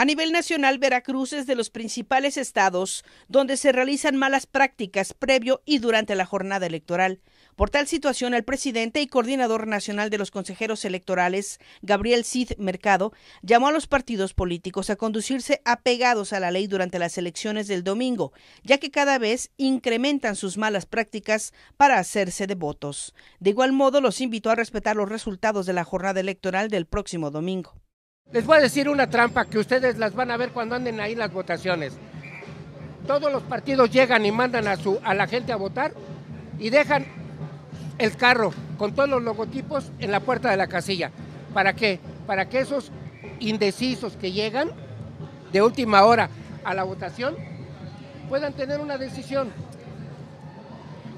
A nivel nacional, Veracruz es de los principales estados donde se realizan malas prácticas previo y durante la jornada electoral. Por tal situación, el presidente y coordinador nacional de los consejeros electorales, Gabriel Cid Mercado, llamó a los partidos políticos a conducirse apegados a la ley durante las elecciones del domingo, ya que cada vez incrementan sus malas prácticas para hacerse de votos. De igual modo, los invitó a respetar los resultados de la jornada electoral del próximo domingo. Les voy a decir una trampa que ustedes las van a ver cuando anden ahí las votaciones. Todos los partidos llegan y mandan a, su, a la gente a votar y dejan el carro con todos los logotipos en la puerta de la casilla. ¿Para qué? Para que esos indecisos que llegan de última hora a la votación puedan tener una decisión.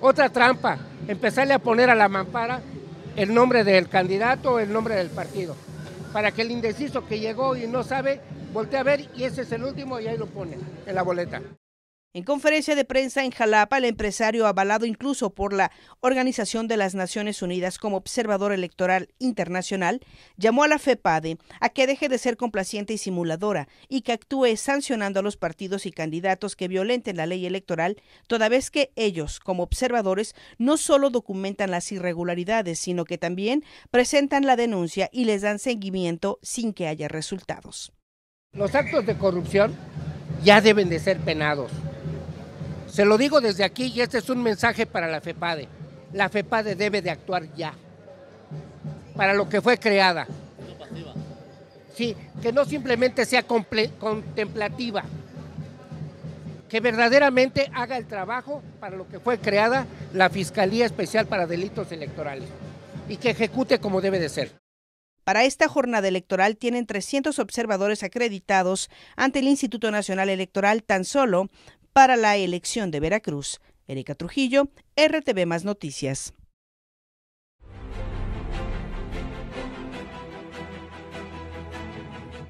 Otra trampa, empezarle a poner a la mampara el nombre del candidato o el nombre del partido para que el indeciso que llegó y no sabe, voltee a ver y ese es el último y ahí lo pone en la boleta. En conferencia de prensa en Jalapa, el empresario, avalado incluso por la Organización de las Naciones Unidas como observador electoral internacional, llamó a la FEPADE a que deje de ser complaciente y simuladora y que actúe sancionando a los partidos y candidatos que violenten la ley electoral, toda vez que ellos, como observadores, no solo documentan las irregularidades, sino que también presentan la denuncia y les dan seguimiento sin que haya resultados. Los actos de corrupción ya deben de ser penados se lo digo desde aquí y este es un mensaje para la FEPADE. La FEPADE debe de actuar ya, para lo que fue creada. Sí, que no simplemente sea contemplativa, que verdaderamente haga el trabajo para lo que fue creada la Fiscalía Especial para Delitos Electorales y que ejecute como debe de ser. Para esta jornada electoral tienen 300 observadores acreditados ante el Instituto Nacional Electoral tan solo para la elección de Veracruz, Erika Trujillo, RTV Más Noticias.